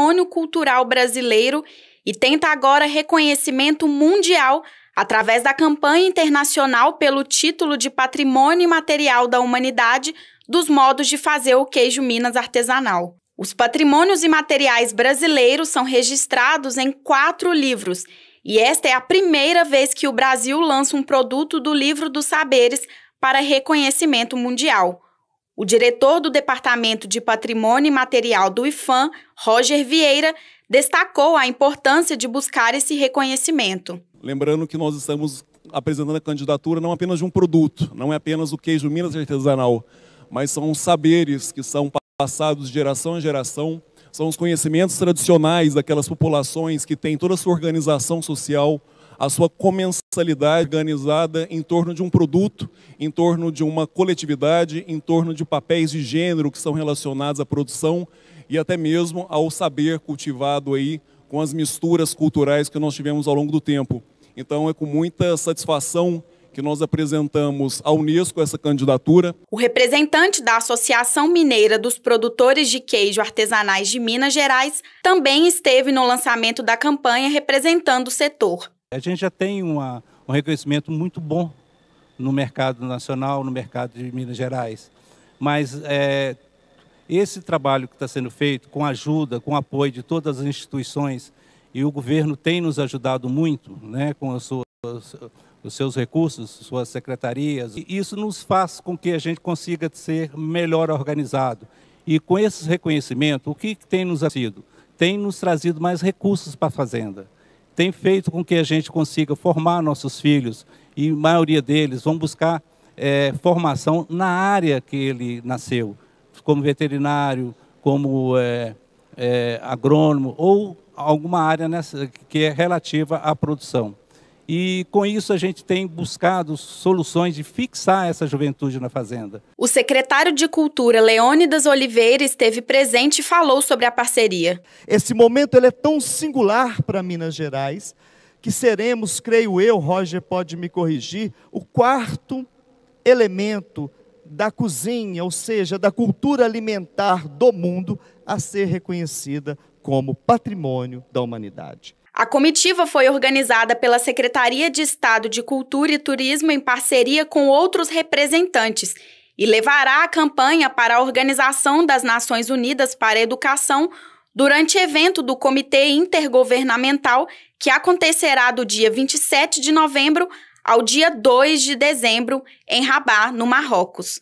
patrimônio cultural brasileiro e tenta agora reconhecimento mundial através da campanha internacional pelo título de Patrimônio Imaterial da Humanidade dos modos de fazer o queijo Minas artesanal. Os patrimônios imateriais brasileiros são registrados em quatro livros, e esta é a primeira vez que o Brasil lança um produto do Livro dos Saberes para reconhecimento mundial. O diretor do Departamento de Patrimônio Material do IFAM, Roger Vieira, destacou a importância de buscar esse reconhecimento. Lembrando que nós estamos apresentando a candidatura não apenas de um produto, não é apenas o queijo Minas artesanal, mas são saberes que são passados de geração em geração, são os conhecimentos tradicionais daquelas populações que têm toda a sua organização social, a sua mensalidade organizada em torno de um produto, em torno de uma coletividade, em torno de papéis de gênero que são relacionados à produção e até mesmo ao saber cultivado aí com as misturas culturais que nós tivemos ao longo do tempo. Então é com muita satisfação que nós apresentamos à Unesco essa candidatura. O representante da Associação Mineira dos Produtores de Queijo Artesanais de Minas Gerais também esteve no lançamento da campanha representando o setor. A gente já tem uma, um reconhecimento muito bom no mercado nacional, no mercado de Minas Gerais. Mas é, esse trabalho que está sendo feito, com ajuda, com apoio de todas as instituições, e o governo tem nos ajudado muito né, com os seus recursos, suas secretarias, e isso nos faz com que a gente consiga ser melhor organizado. E com esses reconhecimento, o que tem nos sido? Tem nos trazido mais recursos para a Fazenda tem feito com que a gente consiga formar nossos filhos e a maioria deles vão buscar é, formação na área que ele nasceu, como veterinário, como é, é, agrônomo ou alguma área nessa, que é relativa à produção. E com isso a gente tem buscado soluções de fixar essa juventude na fazenda. O secretário de Cultura Leônidas Oliveira esteve presente e falou sobre a parceria. Esse momento ele é tão singular para Minas Gerais que seremos, creio eu, Roger pode me corrigir, o quarto elemento da cozinha, ou seja, da cultura alimentar do mundo a ser reconhecida como patrimônio da humanidade. A comitiva foi organizada pela Secretaria de Estado de Cultura e Turismo em parceria com outros representantes e levará a campanha para a Organização das Nações Unidas para a Educação durante evento do Comitê Intergovernamental que acontecerá do dia 27 de novembro ao dia 2 de dezembro em Rabat, no Marrocos.